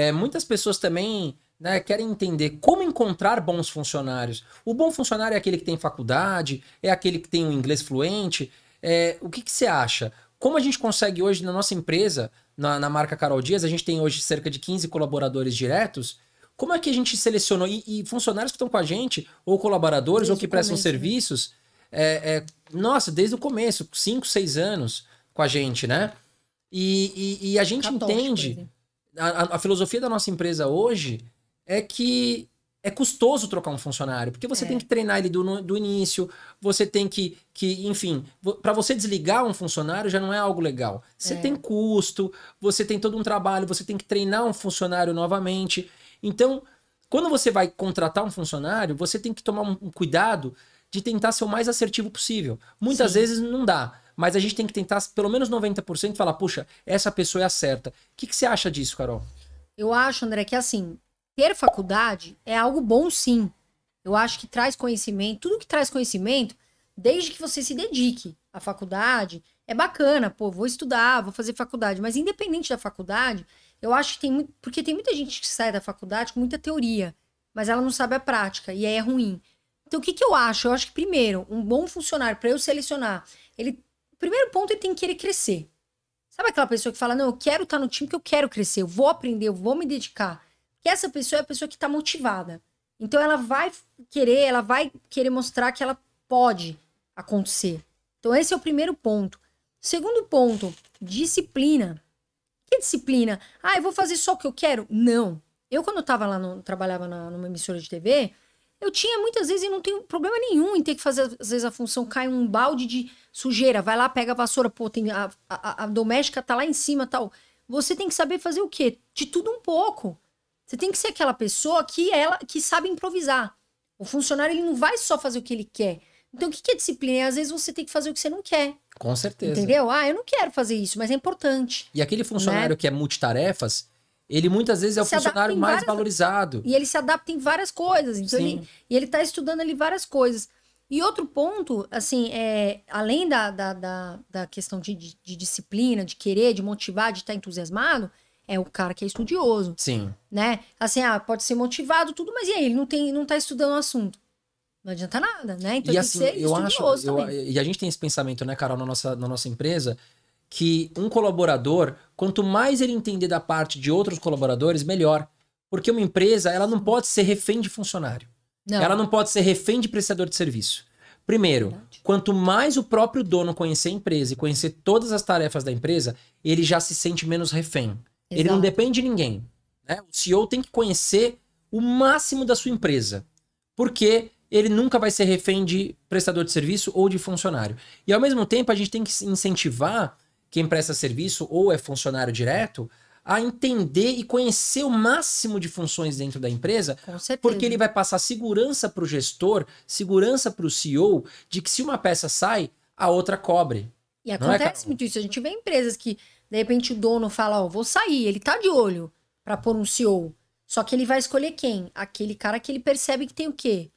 É, muitas pessoas também né, querem entender como encontrar bons funcionários. O bom funcionário é aquele que tem faculdade, é aquele que tem um inglês fluente. É, o que, que você acha? Como a gente consegue hoje na nossa empresa, na, na, marca Carol Dias, a gente tem hoje cerca de 15 colaboradores diretos. Como é que a gente selecionou? E, e funcionários que estão com a gente, ou colaboradores, desde ou que prestam começo, né? serviços, é, é, nossa, desde o começo, 5, 6 anos com a gente, né? E, e, e a gente entende a, a, filosofia da nossa empresa hoje é que é custoso trocar um funcionário, porque você é. tem que treinar ele do, do início, você tem que, que enfim, para você desligar um funcionário já não é algo legal. Você é. tem custo, você tem todo um trabalho, você tem que treinar um funcionário novamente. Então, quando você vai contratar um funcionário, você tem que tomar um cuidado de tentar ser o mais assertivo possível. Muitas Sim. vezes não dá mas a gente tem que tentar pelo menos 90% e falar, puxa, essa pessoa é a certa. O que, que você acha disso, Carol? Eu acho, André, que assim, ter faculdade é algo bom sim. Eu acho que traz conhecimento, tudo que traz conhecimento, desde que você se dedique à faculdade, é bacana, pô, vou estudar, vou fazer faculdade, mas independente da faculdade, eu acho que tem muito, porque tem muita gente que sai da faculdade com muita teoria, mas ela não sabe a prática e aí é ruim. Então o que que eu acho? Eu acho que primeiro, um bom funcionário para eu selecionar, ele primeiro ponto ele tem que querer crescer. Sabe aquela pessoa que fala, não, eu quero estar tá no time que eu quero crescer, eu vou aprender, eu vou me dedicar. Que essa pessoa é a pessoa que está motivada. Então ela vai querer, ela vai querer mostrar que ela pode acontecer. Então esse é o primeiro ponto. Segundo ponto, disciplina. Que é disciplina? Ah, eu vou fazer só o que eu quero? Não. Eu quando eu tava lá no, trabalhava na, numa emissora de TV, eu tinha muitas vezes e não tenho problema nenhum em ter que fazer, às vezes, a função. Cai um balde de sujeira, vai lá, pega a vassoura, pô, tem a, a, a doméstica tá lá em cima tal. Você tem que saber fazer o quê? De tudo um pouco. Você tem que ser aquela pessoa que ela que sabe improvisar. O funcionário ele não vai só fazer o que ele quer. Então, o que é disciplina? É, às vezes você tem que fazer o que você não quer. Com certeza. Entendeu? Ah, eu não quero fazer isso, mas é importante. E aquele né? funcionário né? que é multitarefas, ele muitas vezes é o se funcionário mais várias... valorizado. E ele se adapta em várias coisas. Então ele, e ele está estudando ali várias coisas. E outro ponto, assim, é, além da, da, da, da questão de, de, de, disciplina, de querer, de motivar, de estar tá entusiasmado, é o cara que é estudioso. Sim. Né? Assim, ah, pode ser motivado, tudo, mas e aí? Ele não, tem, não tá estudando o assunto. Não adianta nada, né? Então e, assim, eu acho, eu, E a gente tem esse pensamento, né, Carol, na nossa, na nossa empresa, que um colaborador, quanto mais ele entender da parte de outros colaboradores, melhor. Porque uma empresa, ela não pode ser refém de funcionário. Não. Ela não pode ser refém de prestador de serviço. Primeiro, é Verdade. quanto mais o próprio dono conhecer a empresa e conhecer todas as tarefas da empresa, ele já se sente menos refém. Exato. Ele não depende de ninguém. Né? O CEO tem que conhecer o máximo da sua empresa. Porque ele nunca vai ser refém de prestador de serviço ou de funcionário. E ao mesmo tempo, a gente tem que incentivar quem presta serviço ou é funcionário direto a entender e conhecer o máximo de funções dentro da empresa, porque ele vai passar segurança para o gestor, segurança para o CEO, de que se uma peça sai, a outra cobre. E Não é, acontece é... muito isso. A gente vê empresas que, de repente, o dono fala, ó, oh, vou sair, ele tá de olho para pôr um CEO. Só que ele vai escolher quem? Aquele cara que ele percebe que tem o quê?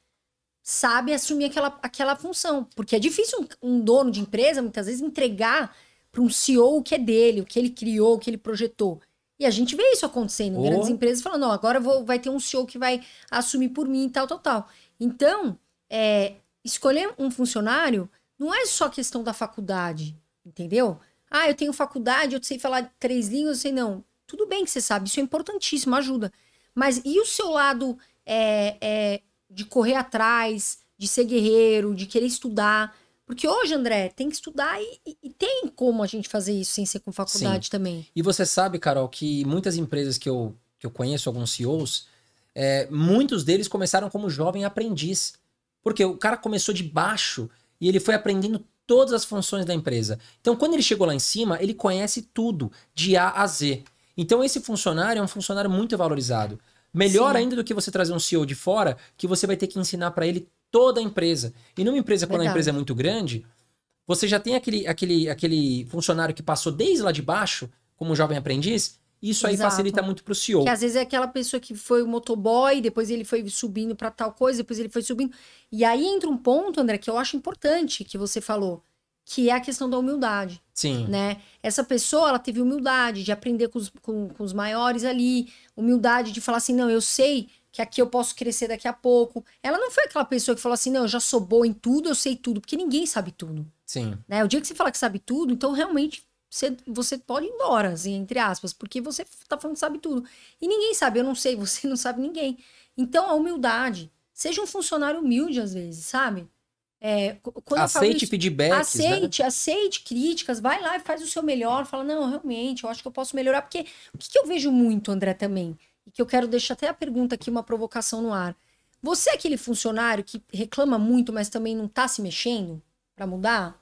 Sabe assumir aquela, aquela função. Porque é difícil um, um dono de empresa, muitas vezes, entregar para um CEO o que é dele, o que ele criou, o que ele projetou. E a gente vê isso acontecendo em oh. grandes empresas falando, não, agora vou, vai ter um CEO que vai assumir por mim e tal, tal, tal. Então, é, escolher um funcionário não é só questão da faculdade, entendeu? Ah, eu tenho faculdade, eu sei falar três línguas, eu sei não. Tudo bem que você sabe, isso é importantíssimo, ajuda. Mas e o seu lado é, é, de correr atrás, de ser guerreiro, de querer estudar? Porque hoje, André, tem que estudar e, e, tem como a gente fazer isso sem ser com faculdade Sim. também. E você sabe, Carol, que muitas empresas que eu, que eu conheço, alguns CEOs, é, muitos deles começaram como jovem aprendiz. Porque o cara começou de baixo e ele foi aprendendo todas as funções da empresa. Então, quando ele chegou lá em cima, ele conhece tudo, de A a Z. Então, esse funcionário é um funcionário muito valorizado. Melhor Sim. ainda do que você trazer um CEO de fora, que você vai ter que ensinar para ele toda a empresa. E numa empresa, Verdade. quando a empresa é muito grande, você já tem aquele, aquele, aquele funcionário que passou desde lá de baixo, como jovem aprendiz, isso Exato. aí facilita muito pro CEO. Que às vezes é aquela pessoa que foi o motoboy, depois ele foi subindo para tal coisa, depois ele foi subindo. E aí entra um ponto, André, que eu acho importante que você falou, que é a questão da humildade. Sim. Né? Essa pessoa, ela teve humildade de aprender com os, com, com os maiores ali, humildade de falar assim, não, eu sei que aqui eu posso crescer daqui a pouco. Ela não foi aquela pessoa que falou assim, não, eu já sou boa em tudo, eu sei tudo, porque ninguém sabe tudo. Sim. Né? O dia que você fala que sabe tudo, então realmente você, você pode ir embora, assim, entre aspas, porque você tá falando que sabe tudo. E ninguém sabe, eu não sei, você não sabe ninguém. Então, a humildade. Seja um funcionário humilde às vezes, sabe? É, aceite isso, feedbacks. Né? Aceite, né? aceite críticas, vai lá e faz o seu melhor. Fala, não, realmente, eu acho que eu posso melhorar. Porque o que, que eu vejo muito, André, também? e que eu quero deixar até a pergunta aqui, uma provocação no ar. Você é aquele funcionário que reclama muito, mas também não está se mexendo para mudar?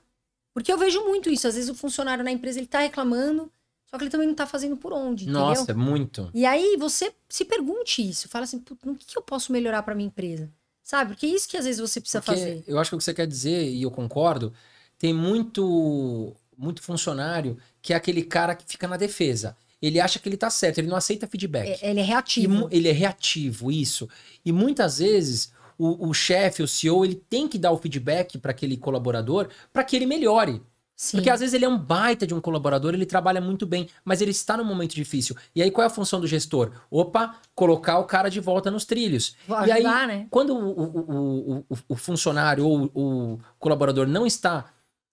Porque eu vejo muito isso. Às vezes o funcionário na empresa ele está reclamando, só que ele também não está fazendo por onde. Nossa, entendeu? É muito. E aí você se pergunte isso, fala assim, no que, que eu posso melhorar para minha empresa? Sabe? Porque é isso que às vezes você precisa Porque fazer. Eu acho que o que você quer dizer, e eu concordo, tem muito muito funcionário que é aquele cara que fica na defesa ele acha que ele tá certo, ele não aceita feedback. É, ele é reativo. E, ele é reativo, isso. E muitas vezes o, o chefe, o CEO, ele tem que dar o feedback para aquele colaborador para que ele melhore. Sim. Porque às vezes ele é um baita de um colaborador, ele trabalha muito bem, mas ele está num momento difícil. E aí qual é a função do gestor? Opa, colocar o cara de volta nos trilhos. Vou e ajudar, aí, né? quando o, o, o, o funcionário ou o colaborador não está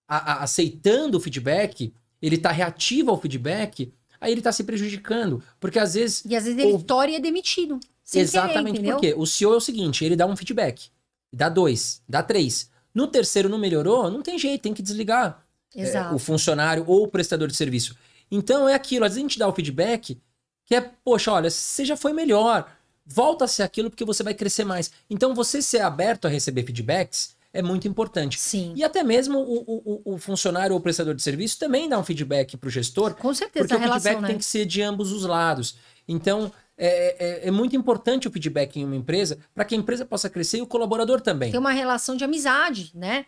a, a, aceitando o feedback, ele está reativo ao feedback, Aí ele está se prejudicando, porque às vezes. E às vezes ele ou... e é demitido. Exatamente querer, porque o CEO é o seguinte: ele dá um feedback, dá dois, dá três. No terceiro não melhorou, não tem jeito, tem que desligar é, o funcionário ou o prestador de serviço. Então é aquilo, às vezes a gente dá o feedback que é, poxa, olha, você já foi melhor, volta a ser aquilo porque você vai crescer mais. Então você ser aberto a receber feedbacks é muito importante. Sim. E até mesmo o, o, o funcionário ou prestador de serviço também dá um feedback para o gestor. Com certeza, Porque o relação, feedback né? tem que ser de ambos os lados. Então, é, é, é, é muito importante o feedback em uma empresa para que a empresa possa crescer e o colaborador também. Tem uma relação de amizade, né?